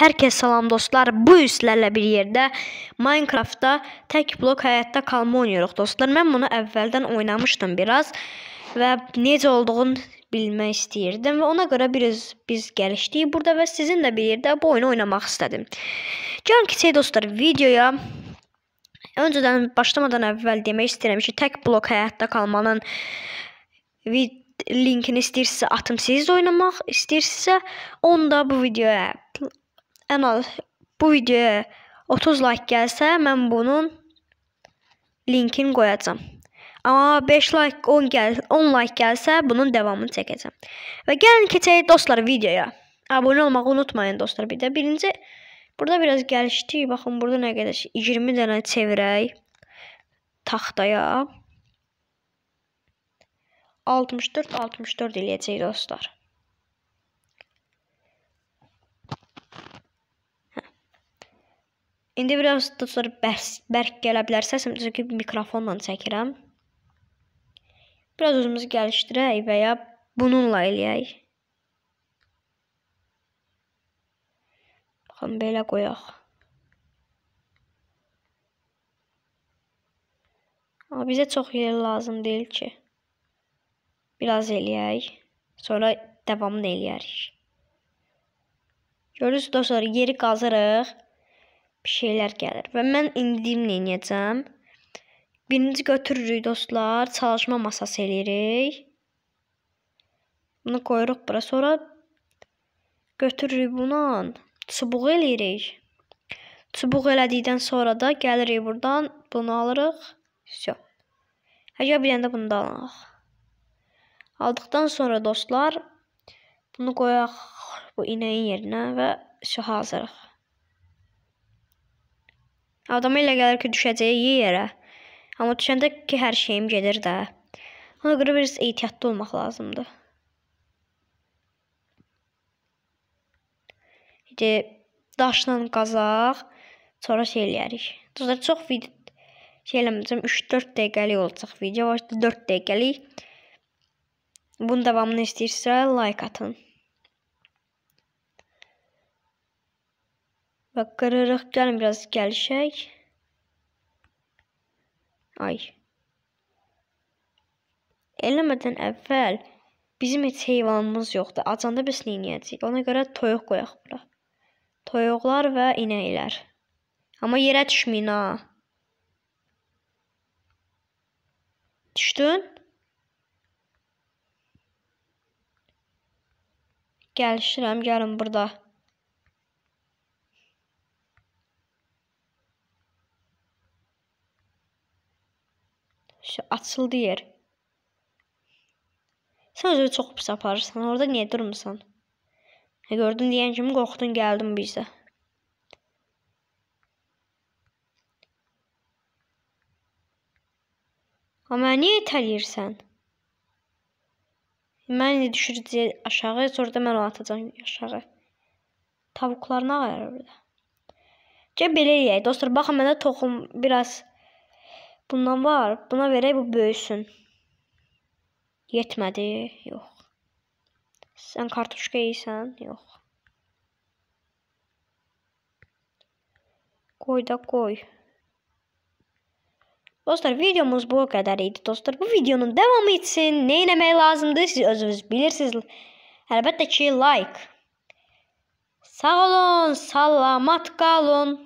Hər kəs salam dostlar. Bu üslərlə bir yerdə Minecraftda tək blok həyatda qalma oynayırıq dostlar. Mən bunu əvvəldən oynamışdım biraz və necə olduğunu bilmək istəyirdim və ona görə biraz biz gəlişdik burada və sizinlə bir yerdə bu oyunu oynamaq istədim. Gəlin ki, dostlar, videoya öncədən başlamadan əvvəl demək istəyirəm ki, tək blok həyatda qalmanın linkini istəyirsə atım siz oynamaq istəyirsə, onda bu videoya ən az bu videoya 30 like gəlsə, mən bunun linkini qoyacam. Amma 5 like, 10 gəl, 10 like gəlsə, bunun davamını çəkəcəm. Və gəlin keçək dostlar videoya. Abunə olmağı unutmayın dostlar. Bir də birinci burada biraz gəlişdik. Baxın burada nə qədər 20 dənə çevirək taxtaya. 64 64 eləyəcək dostlar. İndi biraz da sonra bəs, bərk gələ bilər səsim, çünki mikrofonla çəkirəm. Biraz özümüzü gəlişdirək və ya bununla eləyək. Baxın, belə qoyaq. Amma bizə çox yer lazım deyil ki. Biraz eləyək, sonra davamını eləyərik. Görürsünüz dostlar, yeri qazırıq şeylər gəlir. Və mən indi deyim nə edəcəm? Birinci götürürük dostlar, çalışma masası eləyirik. Bunu qoyuruq bura, sonra götürürük bununla çubuğu eləyirik. Çubuğu elədikdən sonra da gəlirik burdan, bunu alırıq. Vəsyo. Hələ biləndə bunu da alırıq. Aldıqdan sonra dostlar, bunu qoyaq bu inəyin yerinə və vəsyo hazırıq. Adama elə gəlir ki, düşəcəyi yerə. Amma düşəndə ki, hər şeyim gedir də. Ona görə biraz ehtiyatlı olmaq lazımdır. İndi daşla qazaq, sonra şey eləyərik. Dostlar, çox video şey eləməcəm, 3-4 dəqiqəlik olacaq video, 4 dəqiqəlik. Bunun davamını istəyirsə, like atın. Bak qırırıq, gəlin biraz gəlişək. Ay. Eləmədən əvvəl bizim heç heyvanımız yoxdur. Acanda biz neyəcəyik? Ona görə toyuq qoyaq bura. Toyuqlar və inəklər. Amma yerə düşməyin ha. Düşdün? Gəlişirəm, gəlin burada. Açıldı yer. Sən özünü çox pis aparırsan. Orada niyə durmusan? Hə, e, gördüm deyən kimi qorxdun, gəldin bizə. Amma niyə itələyirsən? Mən düşürəcək aşağı, sonra da mən onu atacağam aşağı. Tavuqlarına qayarır burada. Gəl belə eləyək. Dostlar, baxın məndə toxum biraz Bundan var. Buna verək bu böyüsün. Yetmədi. Yox. Sən kartuşka yeyirsən? Yox. Qoy da qoy. Dostlar, videomuz bu qədər idi. Dostlar, bu videonun davamı üçün nə etmək lazımdır? Siz özünüz bilirsiniz. Əlbəttə ki, like. Sağ olun, salamat qalın.